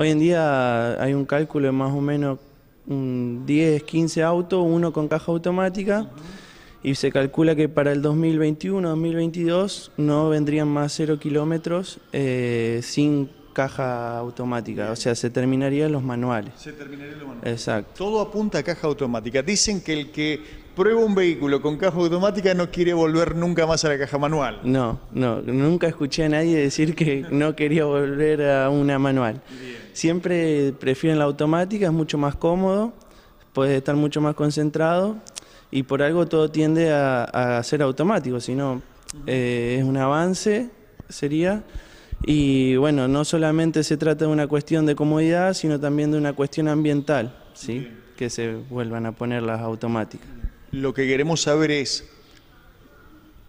Hoy en día hay un cálculo de más o menos 10, 15 autos, uno con caja automática, y se calcula que para el 2021, 2022 no vendrían más 0 kilómetros eh, sin caja automática, o sea, se terminarían los manuales. Se terminarían los manuales. Exacto. Todo apunta a caja automática. Dicen que el que prueba un vehículo con caja automática no quiere volver nunca más a la caja manual. No, no, nunca escuché a nadie decir que no quería volver a una manual. Siempre prefieren la automática, es mucho más cómodo, puedes estar mucho más concentrado y por algo todo tiende a, ser automático, si no eh, es un avance, sería. Y bueno, no solamente se trata de una cuestión de comodidad, sino también de una cuestión ambiental, ¿sí? que se vuelvan a poner las automáticas. Lo que queremos saber es,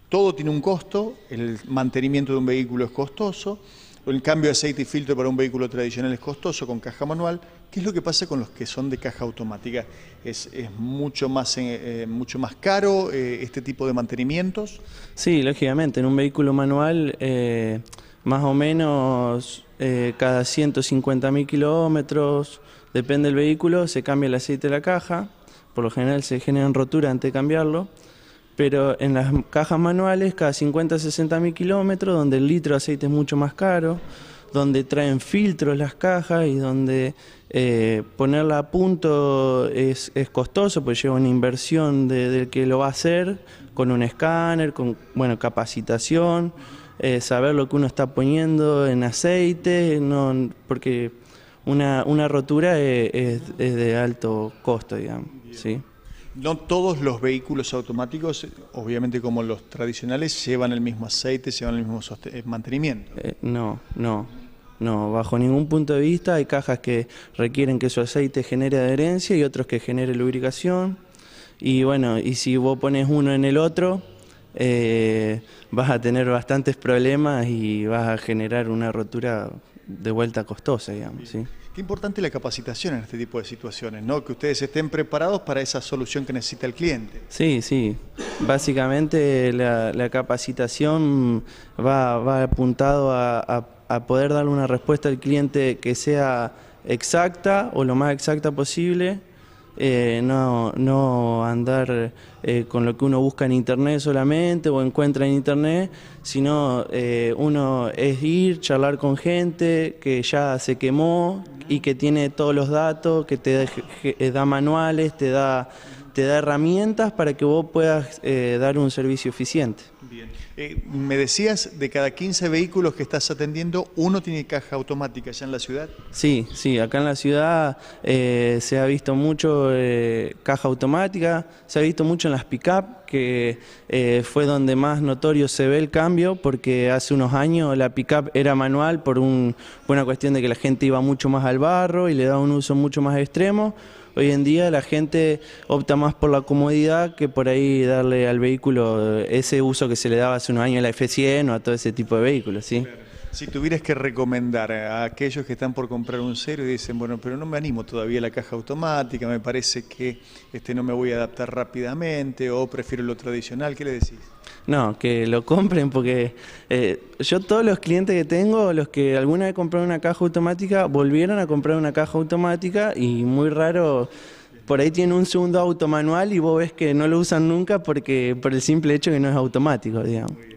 todo tiene un costo, el mantenimiento de un vehículo es costoso, el cambio de aceite y filtro para un vehículo tradicional es costoso con caja manual. ¿Qué es lo que pasa con los que son de caja automática? ¿Es, mucho, más, eh, eh, mucho más caro eh, este tipo de mantenimientos? Sí, lógicamente. En un vehículo manual, más o menos cada 150.000 kilómetros, depende del vehículo, se cambia el aceite de la caja. Por lo general se generan roturas antes de cambiarlo. Pero en las cajas manuales, cada 50, 60 mil kilómetros, donde el litro de aceite es mucho más caro, donde traen filtros las cajas y donde eh, ponerla a punto es, costoso, pues lleva una inversión del que lo va a hacer, con un escáner, con bueno, capacitación, eh, saber lo que uno está poniendo en aceite, porque una, rotura es, es de alto costo, digamos. ¿sí? No todos los vehículos automáticos, obviamente como los tradicionales, llevan el mismo aceite, llevan el mismo eh, mantenimiento. Eh, no, no, no, bajo ningún punto de vista. Hay cajas que requieren que su aceite genere adherencia y otros que genere lubricación. Y bueno, y si vos pones uno en el otro, eh, vas a tener bastantes problemas y vas a generar una rotura de vuelta costosa, digamos. Qué importante la capacitación en este tipo de situaciones, ¿no? Que ustedes estén preparados para esa solución que necesita el cliente. Sí, sí. Básicamente la, capacitación va, va apuntado a, poder darle una respuesta al cliente que sea exacta o lo más exacta posible eh, no, no andar eh, con lo que uno busca en internet solamente o encuentra en internet, sino eh, uno es ir, charlar con gente que ya se quemó y que tiene todos los datos, que te da, manuales, te da, te da herramientas para que vos puedas dar un servicio eficiente. Bien. Eh, me decías, de cada 15 vehículos que estás atendiendo, uno tiene caja automática ya en la ciudad. Sí, sí, acá en la ciudad eh, se ha visto mucho eh, caja automática, se ha visto mucho en las pick-up, que fue donde más notorio se ve el cambio, porque hace unos años la pick-up era manual por, un, buena cuestión de que la gente iba mucho más al barro y le daba un uso mucho más extremo hoy en día la gente opta más por la comodidad que por ahí darle al vehículo ese uso que se le daba hace unos años a la F100 o a todo ese tipo de vehículos, ¿sí? Si tuvieras que recomendar a aquellos que están por comprar un cero y dicen, bueno, pero no me animo todavía a la caja automática, me parece que este, no me voy a adaptar rápidamente o prefiero lo tradicional, ¿qué le decís? No, que lo compren porque eh, yo todos los clientes que tengo, los que alguna vez compraron una caja automática, volvieron a comprar una caja automática y muy raro por ahí tiene un segundo auto manual y vos ves que no lo usan nunca porque por el simple hecho que no es automático, digamos.